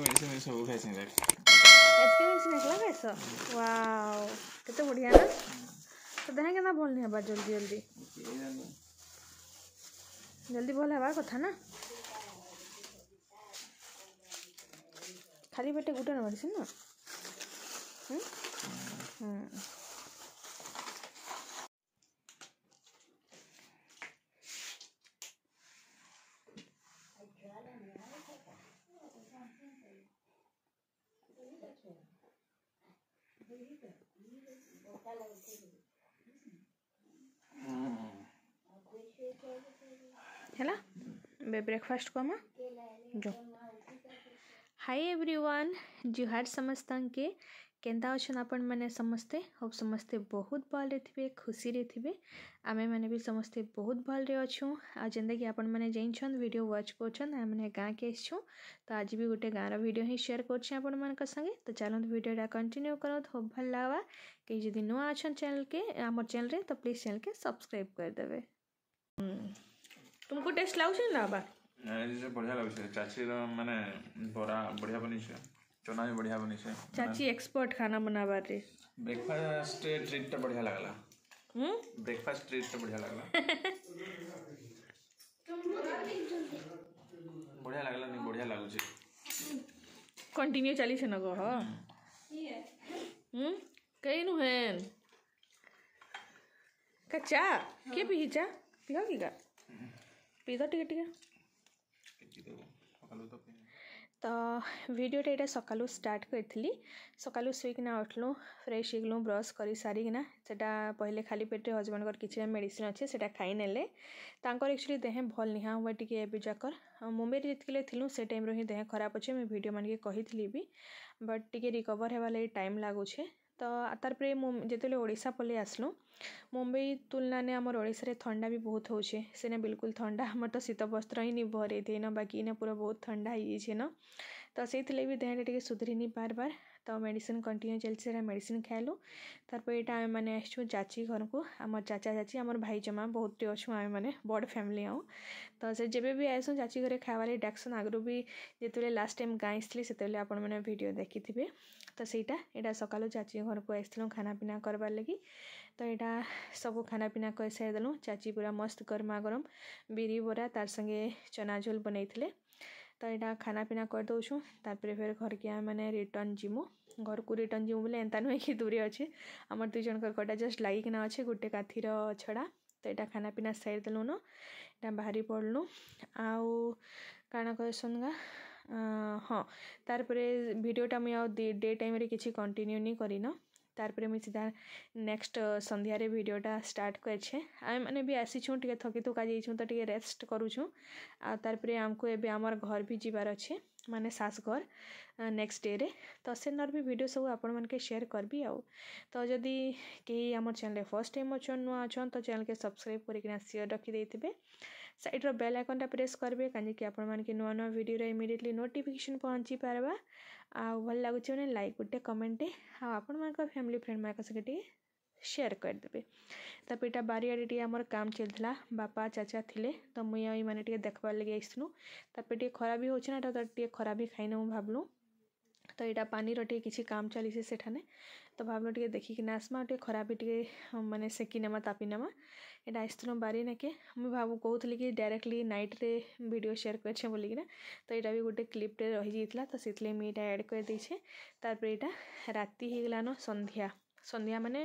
मेरे से मेरे से वो फैशन है एचके में से निकला कैसा वाओ कितना तो देखें कितना बोलने है जल्दी जल्दी जल्दी बोल है कथा ना खाली पेटे गुटे ना मारिस ना हम्म हम्म है ब्रेकफास्ट को जो हाय एवरीवन जी हर समस्तन के केन्ता अच्छे आपण मैंने समस्ते हम समस्ते बहुत भल रही खुशी थे आम मैंने भी समस्ते बहुत भल अच्छू आज जेनता कि आपण मैंने जाइन वीडियो वाच कर गाँ के तो आज भी गोटे गाँव रिडियो ही सेयर करेंगे तो चलो भिडियो कंटिन्यू करूँ भल लगवा कि जी नुआ अच्छा चैनल के आम चेल तो प्लीज चैनल के सब्सक्राइब करदे तुमको टेस्ट लगे ना बाबा बढ़िया लगे चाची मैंने बरा बढ़िया बनी चना भी बढ़िया बनी से चाची एक्सपर्ट खाना बना रे ब्रेकफास्ट ट्रीट तो बढ़िया लगला हम ब्रेकफास्ट ट्रीट तो बढ़िया लगला बढ़िया लगला नहीं बढ़िया लागो छे कंटिन्यू चली छन कह हम्म कहीं नु हेन का चा हम्म। के पी चा पिहा की का पी दो टिके टिके पी दो पकालो तो पी ତ ଭିଡ଼ିଓଟା ଏଇଟା ସକାଳୁ ଷ୍ଟାର୍ଟ କରିଥିଲି ସକାଳୁ ଶୋଇକିନା ଉଠିଲୁ ଫ୍ରେଶ୍ ହେଇଗଲୁ ବ୍ରସ୍ କରି ସାରିକିନା ସେଟା ପହିଲେ ଖାଲି ପେଟରେ ହଜବେଣ୍ଡଙ୍କର କିଛି ମେଡ଼ିସିନ୍ ଅଛି ସେଟା ଖାଇନେଲେ ତାଙ୍କର ଆକ୍ଚୁଆଲି ଦେହ ଭଲ ନିହା ହୁଏ ଟିକେ ଏବେ ଯାକର ମୁମ୍ବାଇରେ ଯେତିକିଲେ ଥିଲୁ ସେ ଟାଇମ୍ରୁ ହିଁ ଦେହ ଖରାପ ଅଛି ମୁଁ ଭିଡ଼ିଓ ମାନକେ କହିଥିଲି ବି ବଟ୍ ଟିକେ ରିକଭର୍ ହେବା ଲାଗି ଟାଇମ୍ ଲାଗୁଛେ ତ ତାର୍ପରେ ଯେତେବେଲେ ଓଡ଼ିଶା ପଲେଇ ଆସ୍ଲୁ ମୁମ୍ବାଇ ତୁଲ୍ନାନେ ଆମର୍ ଓଡ଼ିଶାରେ ଥଣ୍ଡା ବି ବହୁତ୍ ହଉଛେ ସେନେ ବିଲ୍କୁଲ୍ ଥଣ୍ଡା ଆମର୍ ତ ଶୀତ ବସ୍ତ୍ର ହିଁ ନି ଭରେଇ ଥିନ ବାକି ଇନେ ପୁରା ବହୁତ୍ ଥଣ୍ଡା ହେଇଯାଇଛେନ ତ ସେଇଥିଲାଗି ବି ଦେହଟା ଟିକେ ସୁଧରି ନି ପାର୍ବାର୍ तो मेडिसिन कंटिन्यू चल से मेडिसिन खाइलु तार पर यहाँ आम मैंने आची घर को आम चाचा चाची आम भाई जमा बहुत टे अच्छू आम मैंने बड़ फैमिली आऊँ तो से जब भी आएसूँ चाची घर खाबारे डाकसन आगू भी जितने लास्ट टाइम गाँ आई से आपड देखी थे तो सहीटा यहाँ सका चाची घर को आई पिना करार लगी तो यहाँ सब खाना पिना कर सारी देलूँ चाची पूरा मस्त गरमा गरम बिरी बरा तार संगे चना झोल बनई ତ ଏଇଟା ଖାନାପିନା କରିଦେଉଛୁ ତାପରେ ଫେର୍ ଘରକେ ଆମେ ମାନେ ରିଟର୍ଣ୍ଣ ଯିମୁ ଘରକୁ ରିଟର୍ଣ୍ଣ ଯିମୁ ବୋଲେ ଏନ୍ତା ନୁହେଁ କି ଦୂରେ ଅଛି ଆମର ଦୁଇ ଜଣଙ୍କର କଟା ଜଷ୍ଟ ଲାଗିକିନା ଅଛି ଗୋଟେ କାଥିର ଛଡ଼ା ତ ଏଇଟା ଖାନାପିନା ସାରିଦେଲୁନ ଏଇଟା ବାହାରି ପଡ଼ଲୁ ଆଉ କାଣା କହିସନ୍ ଗା ହଁ ପରେ ଭିଡ଼ିଓଟା ମୁଇଁ ଆଉ ଡେ ଟାଇମ୍ରେ କିଛି କଣ୍ଟିନ୍ୟୁ ନି କରିନ ତାର୍ପରେ ମୁଇଁ ସିଧା ନେକ୍ସଟ୍ ସନ୍ଧ୍ୟାରେ ଭିଡ଼ିଓଟା ଷ୍ଟାର୍ଟ୍ କରିଛେ ଆମେମାନେ ବି ଆସିଛୁଁ ଟିକେ ଥକି ଥୁକା ଯାଇଛୁଁ ତ ଟିକେ ରେଷ୍ଟ କରୁଛୁଁ ଆଉ ତାର୍ପରେ ଆମ୍କୁ ଏବେ ଆମର୍ ଘର୍ ବି ଯିବାର୍ ଅଛେ ମାନେ ଶାଶଘର ନେକ୍ସଟ ଡେରେ ତ ସେନର୍ ବି ଭିଡ଼ିଓ ସବୁ ଆପଣମାନକେ ସେୟାର କରିବି ଆଉ ତ ଯଦି କେହି ଆମର ଚ୍ୟାନେଲ୍ ଫର୍ଷ୍ଟ ଟାଇମ୍ ଅଛନ୍ ନୂଆ ଅଛନ୍ ତ ଚ୍ୟାନେଲ୍କେ ସବସ୍କ୍ରାଇବ୍ କରିକିନା ସିଓର ରଖିଦେଇଥିବେ ସାଇଡ଼୍ର ବେଲ୍ ଆଇକନ୍ଟା ପ୍ରେସ୍ କରିବେ କାହିଁକି ଆପଣମାନକେ ନୂଆ ନୂଆ ଭିଡ଼ିଓର ଇମିଡ଼ିଏଟଲି ନୋଟିଫିକେସନ୍ ପହଞ୍ଚି ପାରବା ଆଉ ଭଲ ଲାଗୁଛି ମାନେ ଲାଇକ୍ ଗୋଟେ କମେଣ୍ଟଟେ ଆଉ ଆପଣମାନଙ୍କ ଫ୍ୟାମିଲି ଫ୍ରେଣ୍ଡମାନଙ୍କ ସଙ୍ଗେ ଟିକେ ସେୟାର୍ କରିଦେବେ ତାପରେ ଇଟା ବାରିଆଡ଼େ ଟିକେ ଆମର କାମ୍ ଚାଲିଥିଲା ବାପା ଚାଚା ଥିଲେ ତ ମୁଇଁ ଆଉ ଏଇମାନେ ଟିକେ ଦେଖ୍ବାର୍ ଲାଗି ଆଇସିନୁ ତାପରେ ଟିକେ ଖରା ବି ହଉଛି ନା ଏଟା ତ ଟିକେ ଖରା ବି ଖାଇନୁ ଭାବଲୁ ତ ଏଇଟା ପାନିର ଟିକେ କିଛି କାମ୍ ଚାଲିଛି ସେଠାନେ ତ ଭାବଲୁ ଟିକେ ଦେଖିକିନା ଆସ୍ମା ଟିକେ ଖରା ବି ଟିକେ ମାନେ ସେକି ନେମା ତାପି ନେମା ଏଇଟା ଆସିଥିଲୁ ବାରି ନାକେ ମୁଁ ଭାବୁ କହୁଥିଲି କି ଡାଇରେକ୍ଟଲି ନାଇଟ୍ରେ ଭିଡ଼ିଓ ସେୟାର୍ କରିଛେ ବୋଲିକିନା ତ ଏଇଟା ବି ଗୋଟେ କ୍ଲିପ୍ଟେ ରହିଯାଇଥିଲା ତ ସେଥିଲାଗି ମୁଇଁ ଏଇଟା ଆଡ଼୍ କରିଦେଇଛେ ତାପରେ ଏଇଟା ରାତି ହେଇଗଲାନ ସନ୍ଧ୍ୟା ସନ୍ଧ୍ୟା ମାନେ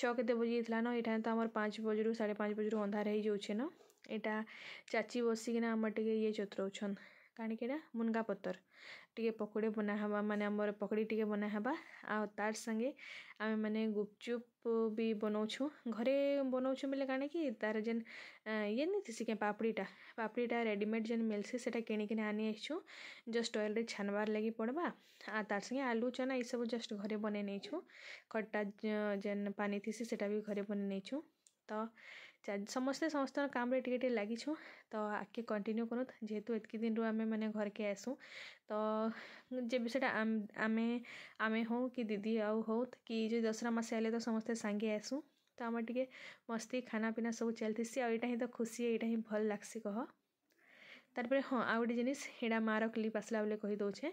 ଛଅ କେତେ ବଜି ଯାଇଥିଲା ନ ଏଠାନେ ତ ଆମର ପାଞ୍ଚ ବଜରୁ ସାଢ଼େ ପାଞ୍ଚ ବଜରୁ ଅନ୍ଧାର ହେଇଯାଉଛେ ନ ଏଇଟା ଚାଚି ବସିକିନା ଆମର ଟିକେ ଇଏ ଚତରଉଛନ୍ ଏଇଟା ମୁନଗା ପତର ଟିକେ ପକୁଡ଼ି ବନାହେବା ମାନେ ଆମର ପକୁଡ଼ି ଟିକେ ବନାହେବା ଆଉ ତାର୍ ସାଙ୍ଗେ ଆମେମାନେ ଗୁପଚୁପ୍ ବି ବନଉଛୁ ଘରେ ବନଉଛୁ ବେଲେ କାଣା କି ତାର ଯେନ୍ ଇଏ ନି ଥିସି କେଁ ପାପଡ଼ିଟା ପାପଡ଼ିଟା ରେଡ଼ିମେଡ଼୍ ଯେନ୍ ମିଲ୍ସି ସେଟା କିଣିକିନା ଆନି ଆସିଛୁ ଜଷ୍ଟ ଅଏଲ୍ରେ ଛାନ୍ବାର୍ ଲାଗି ପଡ଼୍ବା ଆଉ ତାର୍ ସାଙ୍ଗେ ଆଲୁ ଚନା ଏସବୁ ଜଷ୍ଟ ଘରେ ବନେଇ ନେଇଛୁ ଖଟା ଯେନ୍ ପାନି ଥିସି ସେଟା ବି ଘରେ ବନେଇ ନେଇଛୁ ତ ସମସ୍ତେ ସମସ୍ତଙ୍କର କାମରେ ଟିକେ ଟିକେ ଲାଗିଛୁଁ ତ ଆଗ୍କେ କଣ୍ଟିନ୍ୟୁ କରୁନ୍ ଯେହେତୁ ଏତ୍କି ଦିନରୁ ଆମେମାନେ ଘର୍କେ ଆଏସୁଁ ତ ଯେବେ ସେଟା ଆମେ ଆମେ ହଉ କି ଦିଦି ଆଉ ହଉ କି ଯଦି ଦଶରା ମାସେ ଆଏଲେ ତ ସମସ୍ତେ ସାଙ୍ଗେ ଆଏସୁଁ ତ ଆମର ଟିକେ ମସ୍ତି ଖାନାପିନା ସବୁ ଚାଲିଥିସି ଆଉ ଏଇଟା ହିଁ ତ ଖୁସି ଏଇଟା ହିଁ ଭଲ୍ ଲାଗ୍ସି କହ ତାପରେ ହଁ ଆଉ ଗୋଟେ ଜିନିଷ୍ ହେଇଟା ମାଆର କ୍ଲିପ୍ ଆସିଲା ବେଲେ କହିଦେଉଛେ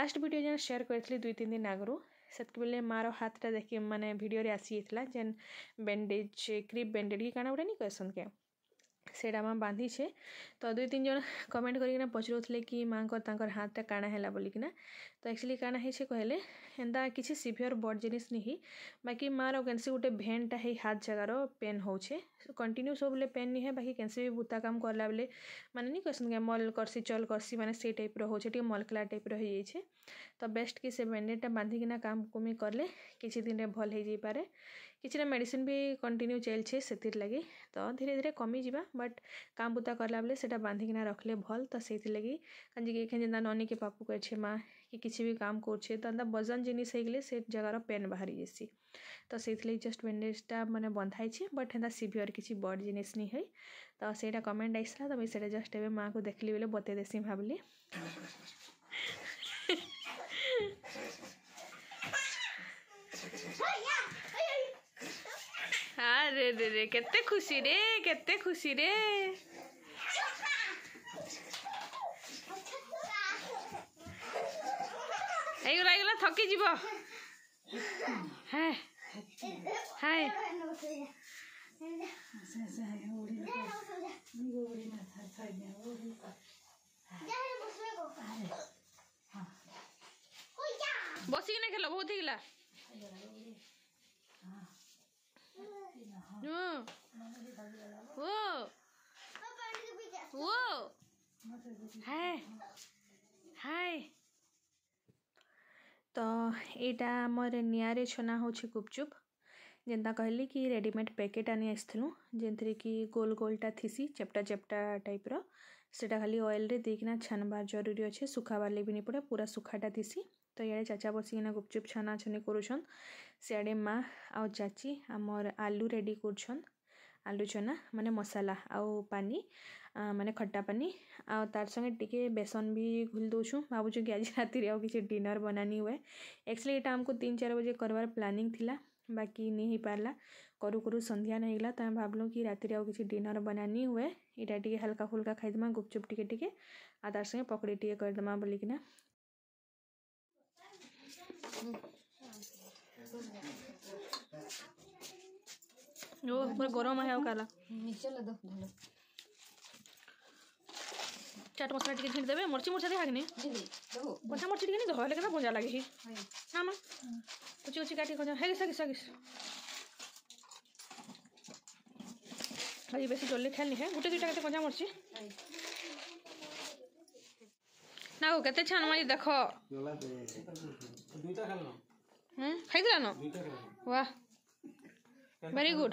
ଲାଷ୍ଟ ଭିଡ଼ିଓ ଯେନ୍ ସେୟାର୍ କରିଥିଲି ଦୁଇ ତିନି ଦିନ ଆଗରୁ ସେତେବେଳେ ମାଆର ହାତଟା ଦେଖି ମାନେ ଭିଡ଼ିଓରେ ଆସିଯାଇଥିଲା ଯେନ୍ ବ୍ୟାଣ୍ଡେଜ୍ କ୍ରିପ୍ ବ୍ୟାଣ୍ଡେଜ୍ କି କାଣା ଗୋଟେ ନି କହେସନ୍ କେଁ ସେଇଟା ମା ବାନ୍ଧିଛେ ତ ଦୁଇ ତିନି ଜଣ କମେଣ୍ଟ କରିକିନା ପଚାରୁଥିଲେ କି ମାଆଙ୍କର ତାଙ୍କର ହାତଟା କାଣା ହେଲା ବୋଲିକିନା तो एक्चुअली कण हो कहले एंता किसी सीभियर बड़ जिनिस नहीं बाकी मार कैसे गोटे भेनटा है हाथ जगार पेन हो कंटिन्यू सब पेन नहीं है बाकी कैसे भी बुता काम कला बेले मैंने नहीं कहसन क्या मल करसी चल करसी मैंने से टाइप रोचे मलकला टाइप रही तो बेस्ट कि से बैंडेडा बांधिकिना काम कुमी कले किसी दिन में भल हो पाए कि मेडिसीन भी कंटिन्यू चलछे से लगे तो धीरे धीरे कमी जा बट काम बुता कला बेले बांधिकिना रखले भल तो से लगे कहीं जिनका ननिके पापू कर माँ कि किसी भी काम कर तो वजन जिनिस से जगार पेन बाहरी जैसी तो से जस्ट वेन्डेजा मैंने बंधाई बट हाँ सीभीयर किसी बड़ जिनिस नहीं है तो सहीटा कमेंट आईसा तो मैं जस्ट ए माँ को देखली बोले बतई देसी भावली अरे हाँ, रे रे के खुशी रे के खुशी रे এইগুলো এগুলো থকে যাব হ্যাঁ হ্যাঁ বসিকিনা খেল বহুত হয়ে গেলা ও ও হ্যাঁ হ্যাঁ ଏଇଟା ଆମର ନିଆଁରେ ଛନା ହେଉଛି ଗୁପଚୁପ୍ ଯେନ୍ତା କହିଲି କି ରେଡ଼ିମେଡ଼୍ ପ୍ୟାକେଟ୍ ଆଣି ଆସିଥିଲୁ ଯେନ୍ଥିରେ କି ଗୋଲ ଗୋଲଟା ଥିସି ଚେପ୍ଟା ଚେପ୍ଟା ଟାଇପ୍ର ସେଟା ଖାଲି ଅଏଲ୍ରେ ଦେଇକିନା ଛାନ୍ବାର୍ ଜରୁରୀ ଅଛେ ଶୁଖାବାର୍ ଲାଗି ବି ନି ପଡ଼େ ପୁରା ଶୁଖାଟା ଥିସି ତ ଇଆଡ଼େ ଚାଚା ବସିକିନା ଗୁପଚୁପ୍ ଛାନାଛନି କରୁଛନ୍ ସିଆଡ଼େ ମା ଆଉ ଚାଚି ଆମର୍ ଆଲୁ ରେଡ଼ି କରୁଛନ୍ ଆଲୁ ଚନା ମାନେ ମସଲା ଆଉ ପାନି मानने खट्टापानि आर संगे टी बेसन भी घूल दौ भाचु कि आज रात किसी डिनर बनानी हुए एक्चुअली यहाँ आमको तीन चार बजे करवर प्लानिंग थी बाकी नहीं पार्ला करू करू संध्या नहीं तो कि रात किसी डिनर बनानी हुए यहाँ टी हाल्का फुल्का खाई गुपचुप टी टे तार संगे पकड़ी टी करदे बोलिकिना गरम है ಚಾಟ್ ಮಸಾಲ ಟಿಕೆಟ್ ಹಿಂಡ್ತೇವೆ ಮುರ್ಚಿ ಮುರ್ಚದೆ ಹಾಗೆ ಕೊಂಚ ಮುರ್ಚಿಟ್ಗೆ ನೀವು ಹೊಲೆ ಕದ ಗೊಂಜಾ ಲಾಗಿ ಹಾಂ ಕುಚಿ ಕುಚಿ ಕಾಟಿ ಕೊಂಚ ಹೇಗೆ ಸಾಗಿ ಸಾಗಿ আজ বেশি জলদি খেয়াল হ্যাঁ গোটে দুইটা কেতে কঞ্জা মরছি না গো কেতে ছান মারি দেখ খাইদিল বাহ very good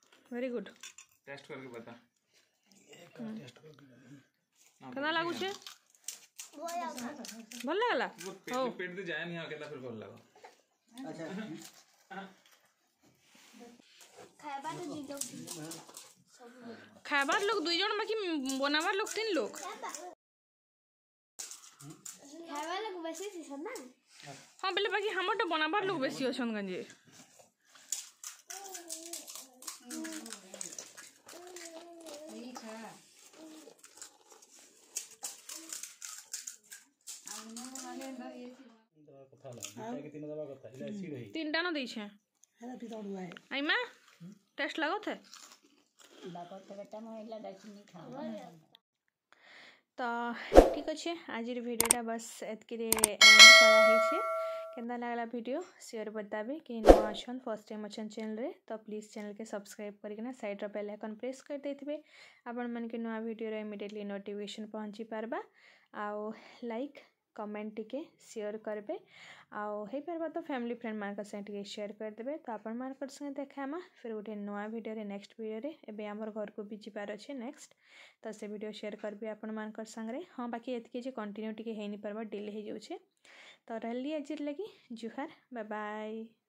very good taste करके बता ટેસ્ટ लागू કેના લાગુ છે ભલ લાગલા પેટ પેટ દે જાય નહીં કેતા ફિર ભલ લાગો અચ્છા ખાયબાર તો જી દો খাবার লোক দুইজন খাবার লোক বেশি না হ্যাঁ বলে বাকি আমারটা বনাবার লোক বেশি গঞ্জে तीन टाना दी छे हेला पिता दुआ है आई मां टेस्ट लागो थे बाप तो बेटा महिला दक्षिणी खावा ତ ଠିକ୍ ଅଛେ ଆଜିର ଭିଡ଼ିଓଟା ବସ୍ ଏତିକିରେ ଏଣ୍ଡ କରାହେଇଛେ କେନ୍ତା ଲାଗ୍ଲା ଭିଡ଼ିଓ ସିଓର୍ ବତାବେ କି ନୂଆ ଅଛନ୍ ଫର୍ଷ୍ଟ ଟାଇମ୍ ଅଛନ୍ ଚ୍ୟାନେଲ୍ରେ ତ ପ୍ଲିଜ୍ ଚ୍ୟାନେଲ୍କେ ସବସ୍କ୍ରାଇବ୍ କରିକିନା ସାଇଡ଼୍ର ବେଲ୍ ଆଇକନ୍ ପ୍ରେସ୍ କରିଦେଇଥିବେ ଆପଣମାନଙ୍କୁ ନୂଆ ଭିଡ଼ିଓର ଇମିଡ଼ିଏଟ୍ଲି ନୋଟିଫିକେସନ୍ ପହଞ୍ଚି ପାର୍ବା ଆଉ ଲାଇକ୍ कमेंट टी सेयर करेंगे आईपर तो फैमिली फ्रेंड मान साथ सेयार करदे तो आपण संगे देखा फिर गोटे नुआ भिडियो नेक्स्ट भिडियो एवं आम घर को भी जीवार अच्छे नेक्स्ट तो से भिड सेयर करी आपण सांगे हाँ बाकी ये कंटिन्यू टी नहीं पार्बा डिले हो तो रही आज लगी जुहार बाय बाय